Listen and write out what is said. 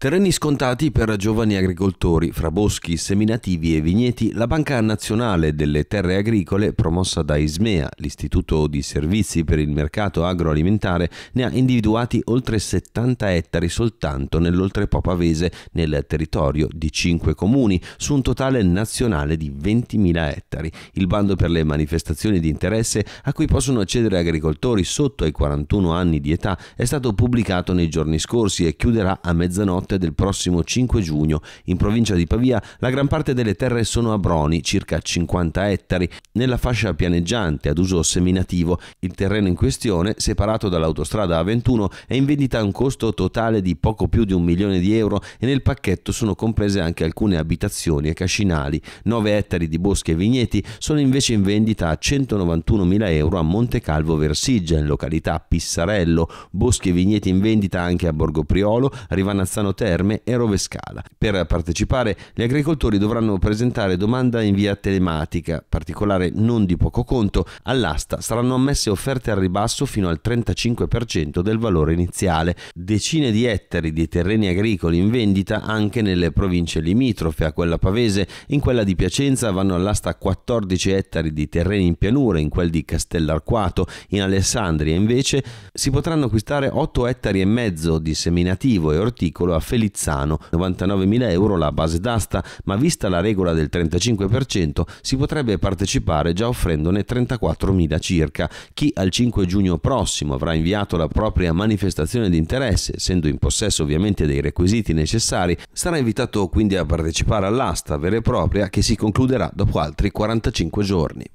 Terreni scontati per giovani agricoltori, fra boschi, seminativi e vigneti, la Banca Nazionale delle Terre Agricole, promossa da ISMEA, l'Istituto di Servizi per il Mercato Agroalimentare, ne ha individuati oltre 70 ettari soltanto nell'Oltrepo Pavese, nel territorio di 5 comuni, su un totale nazionale di 20.000 ettari. Il bando per le manifestazioni di interesse a cui possono accedere agricoltori sotto ai 41 anni di età è stato pubblicato nei giorni scorsi e chiuderà a mezzanotte notte del prossimo 5 giugno. In provincia di Pavia la gran parte delle terre sono a broni, circa 50 ettari, nella fascia pianeggiante ad uso seminativo. Il terreno in questione, separato dall'autostrada A21, è in vendita a un costo totale di poco più di un milione di euro e nel pacchetto sono comprese anche alcune abitazioni e cascinali. 9 ettari di boschi e vigneti sono invece in vendita a 191.000 euro a Monte Calvo Versigia, in località Pissarello. Boschi e vigneti in vendita anche a Borgo Priolo, Rivanazzano Terme e Rovescala. Per partecipare gli agricoltori dovranno presentare domanda in via telematica, particolare non di poco conto, all'asta saranno ammesse offerte al ribasso fino al 35% del valore iniziale, decine di ettari di terreni agricoli in vendita anche nelle province limitrofe a quella pavese, in quella di Piacenza vanno all'asta 14 ettari di terreni in pianura, in quel di Castellarquato, in Alessandria invece si potranno acquistare 8 ettari e mezzo di seminativo e orticolo a Felizzano, 99.000 euro la base d'asta, ma vista la regola del 35% si potrebbe partecipare già offrendone 34.000 circa. Chi al 5 giugno prossimo avrà inviato la propria manifestazione di interesse, essendo in possesso ovviamente dei requisiti necessari, sarà invitato quindi a partecipare all'asta vera e propria che si concluderà dopo altri 45 giorni.